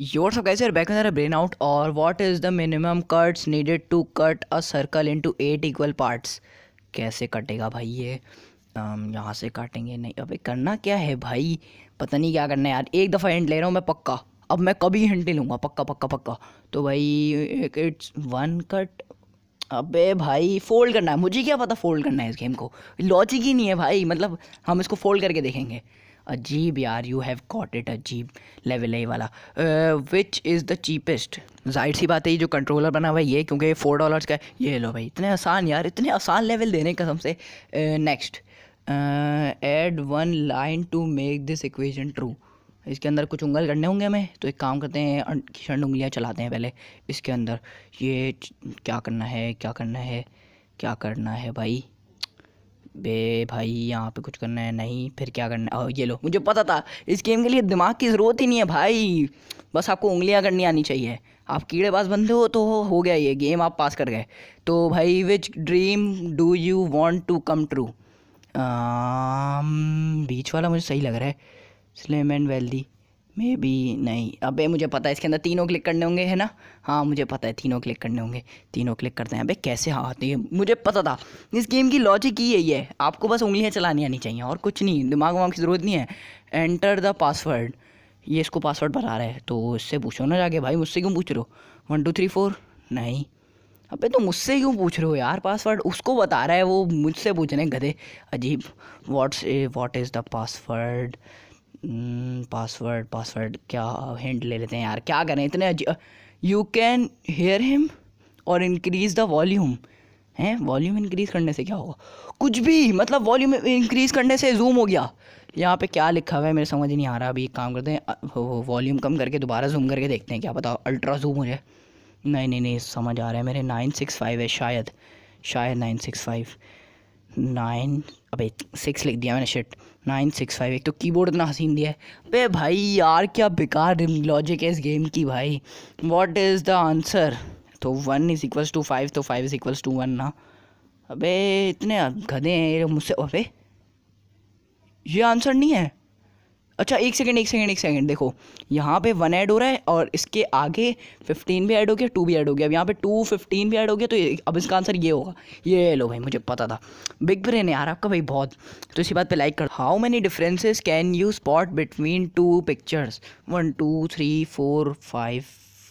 your सब कैसे back are brain out और what is the minimum cuts needed to cut a circle into eight equal parts कैसे कटेगा भाई ये यहाँ से काटेंगे नहीं अबे करना क्या है भाई पता नहीं क्या करना है यार एक दफ़ा हिंट ले रहा हूँ मैं पक्का अब मैं कभी हिंट नहीं लूँगा पक्का पक्का पक्का तो भाई इट्स वन कट अबे भाई फोल्ड करना है मुझे क्या पता फोल्ड करना है इस गेम को लॉजिक ही नहीं है भाई मतलब हम इसको फोल्ड करके देखेंगे अजीब यार यू हैव कॉट इट अजीब लेवल ए वाला विच इज़ द चीपेस्ट जाहिर सी बात है ये जो कंट्रोलर बना हुआ है ये क्योंकि फोर डॉलर्स का है ये लो भाई इतने आसान यार इतने आसान लेवल देने का सबसे next add one line to make this equation true इसके अंदर कुछ उंगल करने होंगे हमें तो एक काम करते हैं अं, क्षण उंगलियाँ चलाते हैं पहले इसके अंदर ये क्या करना है क्या करना है क्या करना है भाई बे भाई यहाँ पे कुछ करना है नहीं फिर क्या करना है ये लो मुझे पता था इस गेम के लिए दिमाग की ज़रूरत ही नहीं है भाई बस आपको उंगलियाँ करनी आनी चाहिए आप कीड़े पास बंदे हो तो हो गया ये गेम आप पास कर गए तो भाई which dream do you want to come true बीच वाला मुझे सही लग रहा है slim and wealthy maybe नहीं अबे मुझे पता है इसके अंदर तीनों क्लिक करने होंगे है ना हाँ मुझे पता है तीनों क्लिक करने होंगे तीनों क्लिक करते हैं अबे कैसे हाँ आती हाँ, है मुझे पता था इस गेम की लॉजिक ही यही है आपको बस उंगलियाँ चलानी आनी चाहिए और कुछ नहीं दिमाग वमाग की ज़रूरत नहीं है एंटर द पासवर्ड ये इसको पासवर्ड बना रहा है तो इससे पूछो ना जाके भाई मुझसे क्यों पूछ रहे हो वन टू थ्री फोर नहीं अबे तो मुझसे क्यों पूछ रहे हो यार पासवर्ड उसको बता रहा है वो मुझसे पूछ रहे हैं गधे अजीब what's what is the password password hmm, password क्या हिंट ले लेते हैं यार क्या करें इतने यू कैन हेयर हिम और इंक्रीज़ द वॉल्यूम हैं वॉल्यूम इंक्रीज़ करने से क्या होगा कुछ भी मतलब वॉल्यूम इंक्रीज़ करने से जूम हो गया यहाँ पे क्या लिखा हुआ है मेरे समझ नहीं आ रहा अभी एक काम करते हैं वॉल्यूम कम करके दोबारा जूम करके देखते हैं क्या पता अल्ट्रा जूम हो जाए नहीं नहीं नहीं समझ आ रहा है मेरे नाइन सिक्स फाइव है शायद शायद नाइन सिक्स फाइव नाइन अबे सिक्स लिख दिया मैंने शिट नाइन सिक्स फाइव एक तो कीबोर्ड इतना हसीन दिया है अबे भाई यार क्या बेकार लॉजिक है इस गेम की भाई व्हाट इज़ द आंसर तो one is equals to five तो five is equals to one ना अबे इतने गधे हैं मुझसे अबे ये आंसर नहीं है अच्छा एक सेकेंड एक सेकेंड एक सेकेंड देखो यहाँ पे वन ऐड हो रहा है और इसके आगे फिफ्टीन भी ऐड हो गया टू भी ऐड हो गया अब यहाँ पे टू फिफ्टीन भी ऐड हो गया तो अब इसका आंसर ये होगा ये लो भाई मुझे पता था बिग ब्रेन है यार आपका भाई बहुत तो इसी बात पे लाइक कर how many differences can you spot between two pictures one two three four five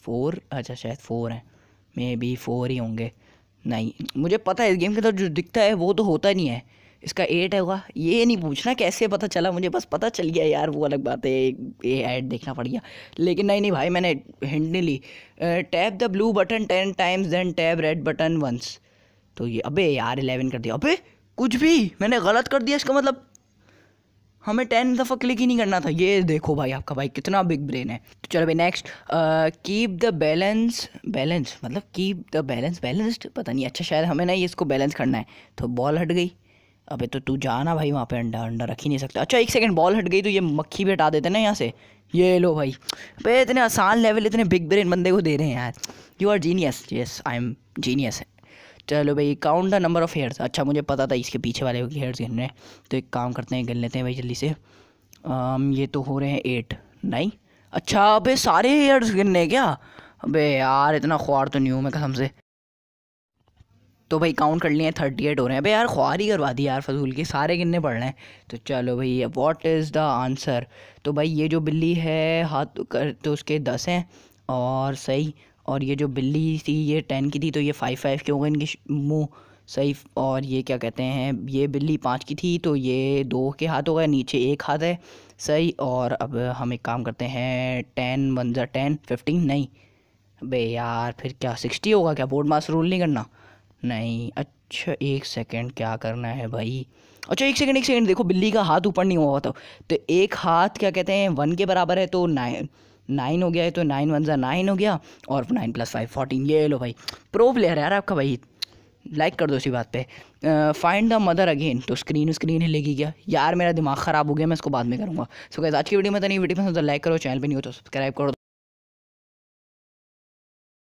four अच्छा शायद फोर हैं मे बी फोर ही होंगे नहीं मुझे पता है इस गेम के अंदर जो दिखता है वो तो होता नहीं है इसका एट है हुआ ये नहीं पूछना कैसे पता चला मुझे बस पता चल गया यार वो अलग बात है ये ऐड देखना पड़ गया लेकिन नहीं नहीं भाई मैंने हिंट नहीं ली tap the blue button ten times then tap red button once तो ये अबे यार इलेवन कर दिया अबे कुछ भी मैंने गलत कर दिया इसका मतलब हमें टेन दफ़ा क्लिक ही नहीं करना था ये देखो भाई आपका भाई कितना बिग ब्रेन है तो चलो भाई next keep the balance balance मतलब कीप द बैलेंस बैलेंस्ड पता नहीं अच्छा शायद हमें ना ये इसको बैलेंस करना है तो बॉल हट गई अबे तो तू जा ना भाई वहाँ पे अंडा अंडा रख ही नहीं सकता अच्छा एक सेकंड बॉल हट गई तो ये मक्खी भी हटा देते ना यहाँ से ये लो भाई भाई इतने आसान लेवल इतने बिग ब्रेन बंदे को दे रहे हैं यार you are genius yes I am genius चलो भाई count the number of hairs अच्छा मुझे पता था इसके पीछे वाले हेयर्स गिन रहे हैं तो एक काम करते हैं गिन लेते हैं भाई जल्दी से आम, ये तो हो रहे हैं एट नाइन अच्छा अबे सारे हेयर्स गिनने क्या अबे यार इतना ख्वार तो नहीं हूँ मैं कसम से तो भाई काउंट कर लिए थर्टी एट हो रहे हैं भाई यार ख्वारी करवा दी यार फजूल की सारे गिनने पड़ रहे हैं तो चलो भाई व्हाट इज़ द आंसर तो भाई ये जो बिल्ली है हाथ कर तो उसके दस हैं और सही और ये जो बिल्ली थी ये टेन की थी तो ये फाइव फाइव के हो गए इनके मुँह सही और ये क्या कहते हैं ये बिल्ली पाँच की थी तो ये दो के हाथ हो गए नीचे एक हाथ है सही और अब हम एक काम करते हैं टेन वन ज़ा टेन फिफ्टीन नहीं बे यार फिर क्या सिक्सटी होगा क्या बोर्ड मास रूल नहीं करना नहीं अच्छा एक सेकंड क्या करना है भाई अच्छा एक सेकंड एक सेकंड देखो बिल्ली का हाथ ऊपर नहीं हुआ था तो एक हाथ क्या कहते हैं वन के बराबर है तो नाइन नाइन हो गया है तो नाइन वन ज़ा नाइन हो गया और नाइन प्लस फाइव फोर्टीन ये लो भाई प्रो प्लेयर यार आपका भाई लाइक कर दो इसी बात पे फाइंड द मदर अगेन तो स्क्रीन स्क्रीन ही लेगी क्या यार मेरा दिमाग ख़राब हो गया मैं इसको बाद में करूँगा सो so, आज की वीडियो में तो नहीं वीडियो पसंद तो लाइक करो चैनल पर नहीं हो तो सब्सक्राइब करो